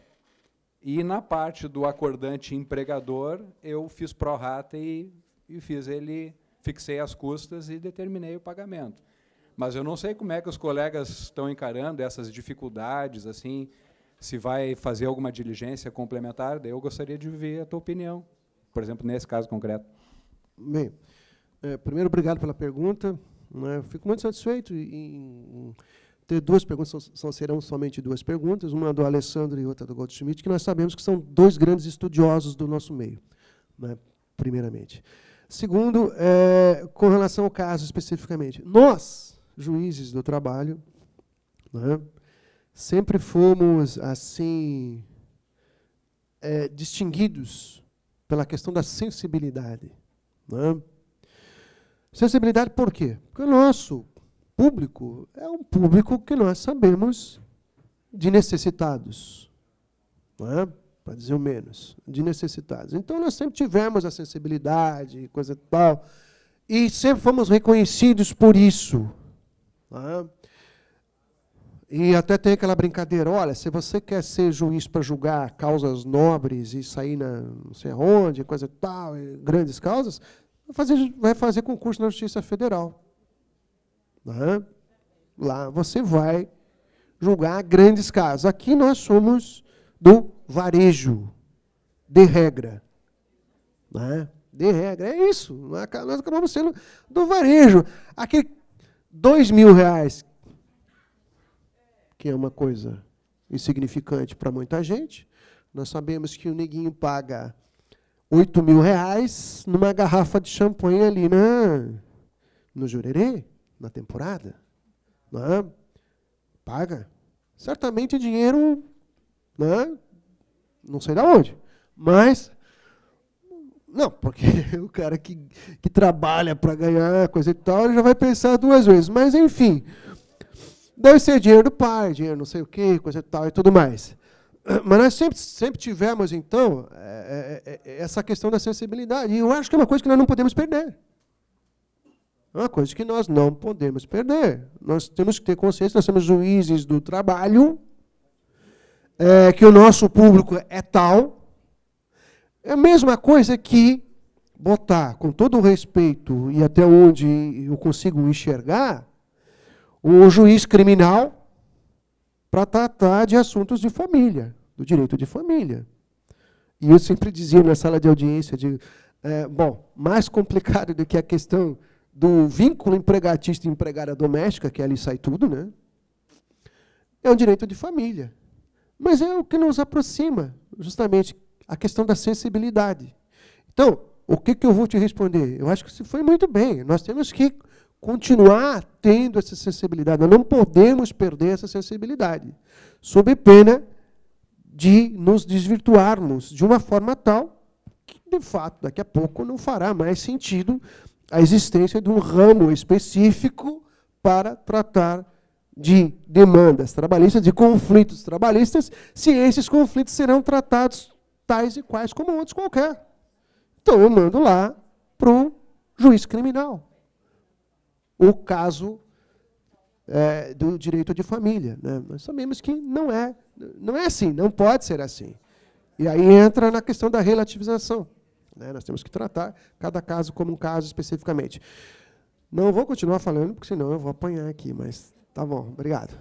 e, na parte do acordante empregador, eu fiz pró-rata e, e fiz ele, fixei as custas e determinei o pagamento. Mas eu não sei como é que os colegas estão encarando essas dificuldades, assim, se vai fazer alguma diligência complementar, daí eu gostaria de ver a tua opinião, por exemplo, nesse caso concreto. Bem, é, primeiro, obrigado pela pergunta. Né? Fico muito satisfeito em ter duas perguntas, são, serão somente duas perguntas, uma do Alessandro e outra do Goldschmidt, que nós sabemos que são dois grandes estudiosos do nosso meio, né? primeiramente. Segundo, é, com relação ao caso especificamente, nós, juízes do trabalho, né? sempre fomos assim é, distinguidos pela questão da sensibilidade. Né? Sensibilidade por quê? Porque o nosso público é um público que nós sabemos de necessitados, né? para dizer o menos, de necessitados. Então nós sempre tivemos a sensibilidade e coisa e tal, e sempre fomos reconhecidos por isso. Né? E até tem aquela brincadeira, olha, se você quer ser juiz para julgar causas nobres e sair na não sei onde, coisa tal, grandes causas, vai fazer, vai fazer concurso na Justiça Federal. Uhum. Lá você vai julgar grandes casos. Aqui nós somos do varejo, de regra. Né? De regra, é isso. Nós acabamos sendo do varejo. Aquele dois mil reais que é uma coisa insignificante para muita gente. Nós sabemos que o neguinho paga 8 mil reais numa garrafa de champanhe ali na, no Jurerê, na temporada. Né? Paga. Certamente dinheiro, né? não sei de onde, mas não, porque o cara que, que trabalha para ganhar coisa e tal, ele já vai pensar duas vezes. Mas, enfim, Deve ser dinheiro do pai, dinheiro não sei o quê, coisa e tal e tudo mais. Mas nós sempre, sempre tivemos, então, é, é, é, essa questão da sensibilidade. E eu acho que é uma coisa que nós não podemos perder. É uma coisa que nós não podemos perder. Nós temos que ter consciência, nós somos juízes do trabalho, é, que o nosso público é tal. É a mesma coisa que botar, com todo o respeito e até onde eu consigo enxergar, o juiz criminal para tratar de assuntos de família, do direito de família. E eu sempre dizia na sala de audiência, de, é, bom, mais complicado do que a questão do vínculo empregatista e empregada doméstica, que ali sai tudo, né? é um direito de família. Mas é o que nos aproxima, justamente, a questão da sensibilidade. Então, o que, que eu vou te responder? Eu acho que se foi muito bem. Nós temos que continuar tendo essa sensibilidade. Nós não podemos perder essa sensibilidade, sob pena de nos desvirtuarmos de uma forma tal que, de fato, daqui a pouco não fará mais sentido a existência de um ramo específico para tratar de demandas trabalhistas, de conflitos trabalhistas, se esses conflitos serão tratados tais e quais como outros qualquer. Então eu mando lá para o juiz criminal o caso é, do direito de família. Né? Nós sabemos que não é, não é assim, não pode ser assim. E aí entra na questão da relativização. Né? Nós temos que tratar cada caso como um caso especificamente. Não vou continuar falando, porque senão eu vou apanhar aqui, mas tá bom, obrigado.